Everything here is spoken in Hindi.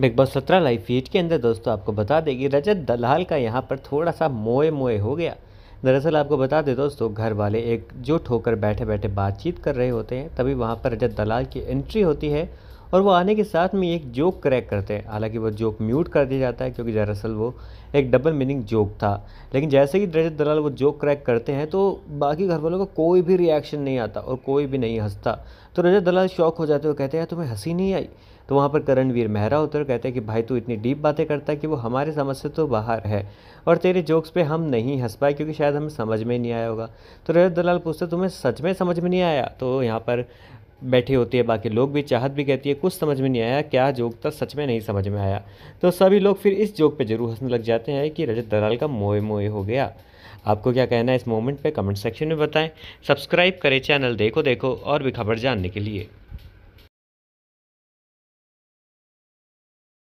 बिग बॉस सत्रह लाइव फीड के अंदर दोस्तों आपको बता देगी रजत दलाल का यहाँ पर थोड़ा सा मोए मोए हो गया दरअसल आपको बता दें दोस्तों घर वाले एकजुट होकर बैठे बैठे बातचीत कर रहे होते हैं तभी वहाँ पर रजत दलाल की एंट्री होती है और वो आने के साथ में एक जोक क्रैक करते हैं हालांकि वो जोक म्यूट कर दिया जाता है क्योंकि दरअसल वो एक डबल मीनिंग जोक था लेकिन जैसे ही रजत दलाल वो जोक क्रैक करते हैं तो बाकी घर वालों का कोई भी रिएक्शन नहीं आता और कोई भी नहीं हंसता तो रजत दलाल शौक हो जाते हुए कहते हैं तुम्हें हंसी नहीं आई तो वहाँ पर करणवीर मेहरा होते और कहते हैं कि भाई तू इतनी डीप बातें करता है कि वो हमारे समझ से तो बाहर है और तेरे जोक्स पे हम नहीं हंस पाए क्योंकि शायद हमें समझ में नहीं आया होगा तो रजत दलाल पूछते तुम्हें सच में समझ में नहीं आया तो यहाँ पर बैठी होती है बाकी लोग भी चाहत भी कहती है कुछ समझ में नहीं आया क्या जोक था सच में नहीं समझ में आया तो सभी लोग फिर इस जोक पे जरूर हंसने लग जाते हैं कि रजत दलाल का मोए मोए हो गया आपको क्या कहना है इस मोमेंट पे कमेंट सेक्शन में बताएं सब्सक्राइब करें चैनल देखो देखो और भी खबर जानने के लिए